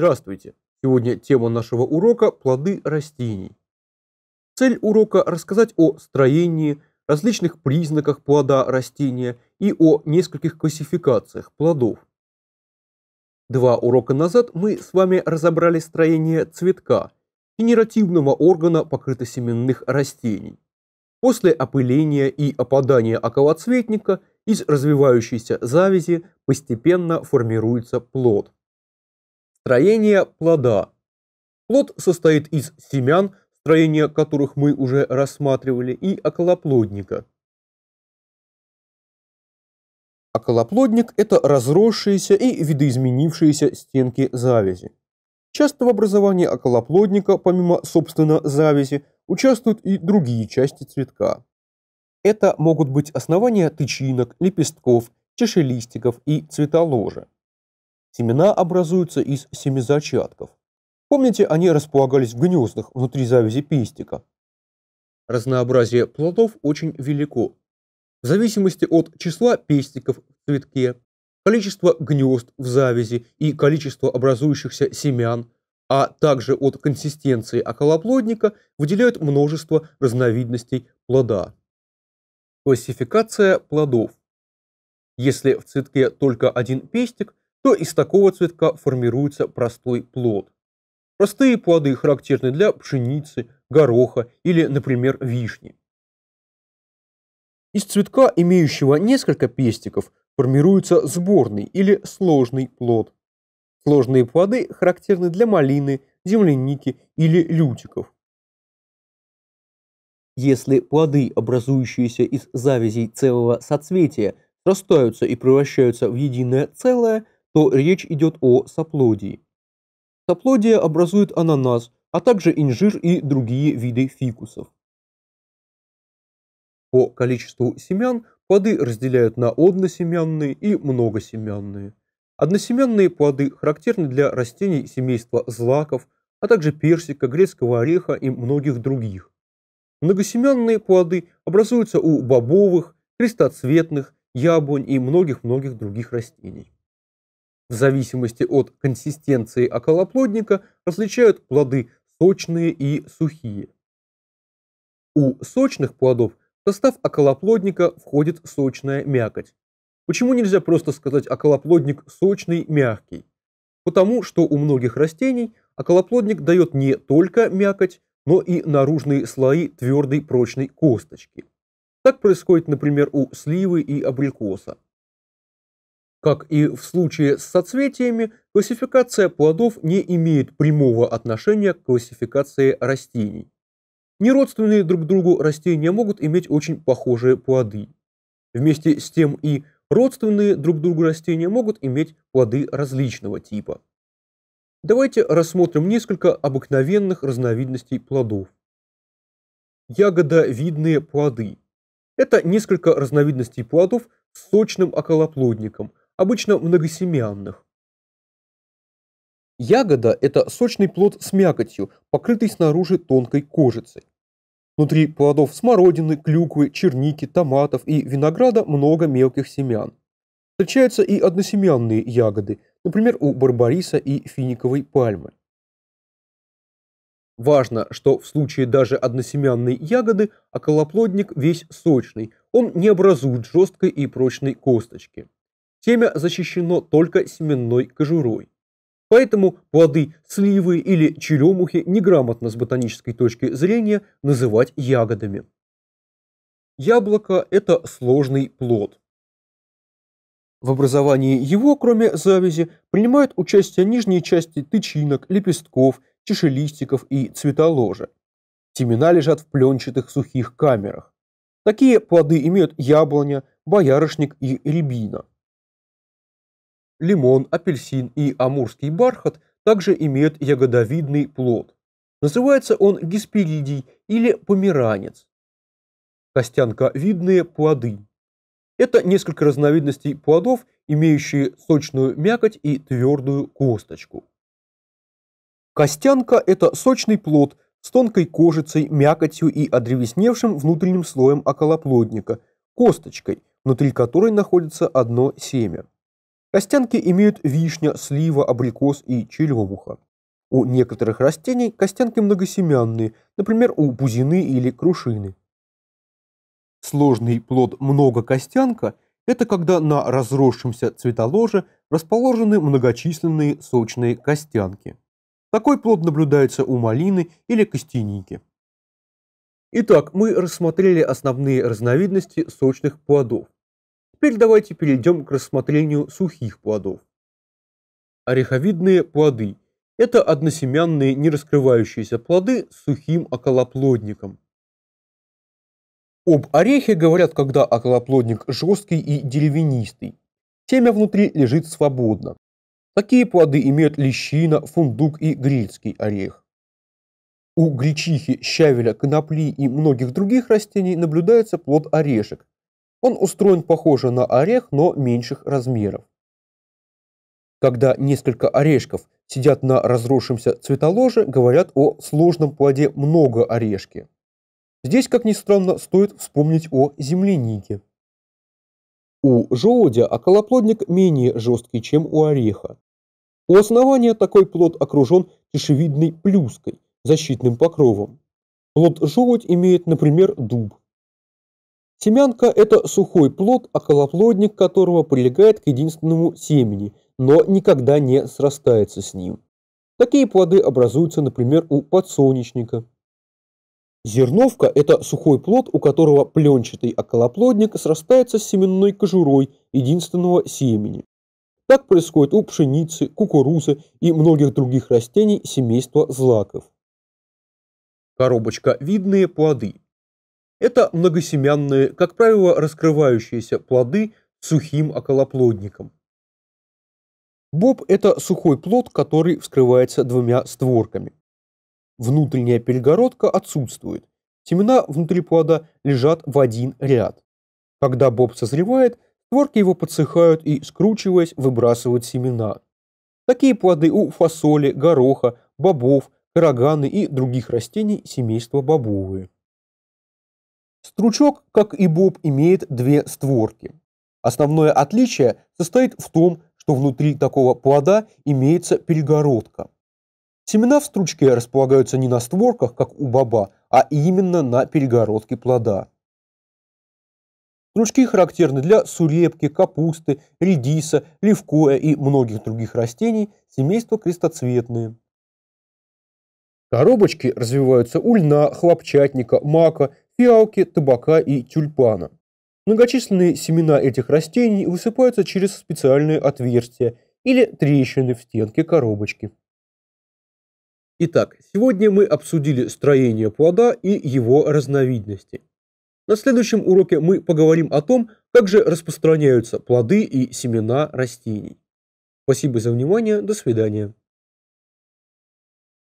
Здравствуйте! Сегодня тема нашего урока – плоды растений. Цель урока – рассказать о строении, различных признаках плода растения и о нескольких классификациях плодов. Два урока назад мы с вами разобрали строение цветка, генеративного органа покрытосеменных растений. После опыления и опадания околоцветника из развивающейся завязи постепенно формируется плод. Строение плода. Плод состоит из семян, строение которых мы уже рассматривали, и околоплодника. Околоплодник – это разросшиеся и видоизменившиеся стенки завязи. Часто в образовании околоплодника, помимо, собственно, завязи, участвуют и другие части цветка. Это могут быть основания тычинок, лепестков, чашелистиков и цветоложа. Семена образуются из семизачатков. Помните, они располагались в гнездах внутри завязи пестика. Разнообразие плодов очень велико. В зависимости от числа пестиков в цветке, количества гнезд в завязи и количества образующихся семян, а также от консистенции околоплодника выделяют множество разновидностей плода. Классификация плодов. Если в цветке только один пестик, то из такого цветка формируется простой плод. Простые плоды характерны для пшеницы, гороха или, например, вишни. Из цветка, имеющего несколько пестиков, формируется сборный или сложный плод. Сложные плоды характерны для малины, земляники или лютиков. Если плоды, образующиеся из завязей целого соцветия, срастаются и превращаются в единое целое, то речь идет о саплодии. Саплодия образует ананас, а также инжир и другие виды фикусов. По количеству семян плоды разделяют на односемянные и многосемянные. Односемянные плоды характерны для растений семейства злаков, а также персика, грецкого ореха и многих других. Многосемянные плоды образуются у бобовых, крестоцветных, яблонь и многих-многих других растений. В зависимости от консистенции околоплодника различают плоды сочные и сухие. У сочных плодов в состав околоплодника входит сочная мякоть. Почему нельзя просто сказать околоплодник сочный, мягкий? Потому что у многих растений околоплодник дает не только мякоть, но и наружные слои твердой прочной косточки. Так происходит, например, у сливы и абрикоса. Как и в случае с соцветиями, классификация плодов не имеет прямого отношения к классификации растений. Неродственные друг другу растения могут иметь очень похожие плоды. Вместе с тем и родственные друг другу растения могут иметь плоды различного типа. Давайте рассмотрим несколько обыкновенных разновидностей плодов. Ягодовидные плоды. Это несколько разновидностей плодов с сочным околоплодником, обычно многосемянных. Ягода – это сочный плод с мякотью, покрытый снаружи тонкой кожицей. Внутри плодов смородины, клюквы, черники, томатов и винограда много мелких семян. Встречаются и односемянные ягоды, например, у барбариса и финиковой пальмы. Важно, что в случае даже односемянной ягоды околоплодник весь сочный, он не образует жесткой и прочной косточки. Семя защищено только семенной кожурой. Поэтому плоды сливы или черемухи неграмотно с ботанической точки зрения называть ягодами. Яблоко – это сложный плод. В образовании его, кроме завязи, принимают участие нижние части тычинок, лепестков, чешелистиков и цветоложа. Семена лежат в пленчатых сухих камерах. Такие плоды имеют яблоня, боярышник и рябина лимон, апельсин и амурский бархат также имеют ягодовидный плод. Называется он гесперидий или померанец. Костянковидные плоды. Это несколько разновидностей плодов, имеющие сочную мякоть и твердую косточку. Костянка – это сочный плод с тонкой кожицей, мякотью и одревесневшим внутренним слоем околоплодника – косточкой, внутри которой находится одно семя. Костянки имеют вишня, слива, абрикос и черемуха. У некоторых растений костянки многосемянные, например, у бузины или крушины. Сложный плод многокостянка – это когда на разросшемся цветоложе расположены многочисленные сочные костянки. Такой плод наблюдается у малины или костяники. Итак, мы рассмотрели основные разновидности сочных плодов. Теперь давайте перейдем к рассмотрению сухих плодов. Ореховидные плоды – это односемянные нераскрывающиеся плоды с сухим околоплодником. Об орехе говорят, когда околоплодник жесткий и деревянистый. Семя внутри лежит свободно. Такие плоды имеют лещина, фундук и грецкий орех. У гречихи, щавеля, конопли и многих других растений наблюдается плод орешек, он устроен похоже на орех, но меньших размеров. Когда несколько орешков сидят на разросшемся цветоложе, говорят о сложном плоде много орешки. Здесь, как ни странно, стоит вспомнить о землянике. У желудя околоплодник менее жесткий, чем у ореха. У основания такой плод окружен чешевидной плюской, защитным покровом. Плод желудь имеет, например, дуб. Семянка – это сухой плод, околоплодник а которого прилегает к единственному семени, но никогда не срастается с ним. Такие плоды образуются, например, у подсолнечника. Зерновка – это сухой плод, у которого пленчатый околоплодник а срастается с семенной кожурой единственного семени. Так происходит у пшеницы, кукурузы и многих других растений семейства злаков. Коробочка видные плоды это многосемянные, как правило, раскрывающиеся плоды сухим околоплодником. Боб – это сухой плод, который вскрывается двумя створками. Внутренняя перегородка отсутствует. Семена внутри плода лежат в один ряд. Когда боб созревает, створки его подсыхают и, скручиваясь, выбрасывают семена. Такие плоды у фасоли, гороха, бобов, караганы и других растений семейства бобовые. Стручок, как и боб, имеет две створки. Основное отличие состоит в том, что внутри такого плода имеется перегородка. Семена в стручке располагаются не на створках, как у боба, а именно на перегородке плода. Стручки характерны для сурепки, капусты, редиса, левкоя и многих других растений, семейства крестоцветные. Коробочки развиваются у льна, хлопчатника, мака, фиалки, табака и тюльпана. Многочисленные семена этих растений высыпаются через специальные отверстия или трещины в стенке коробочки. Итак, сегодня мы обсудили строение плода и его разновидности. На следующем уроке мы поговорим о том, как же распространяются плоды и семена растений. Спасибо за внимание, до свидания.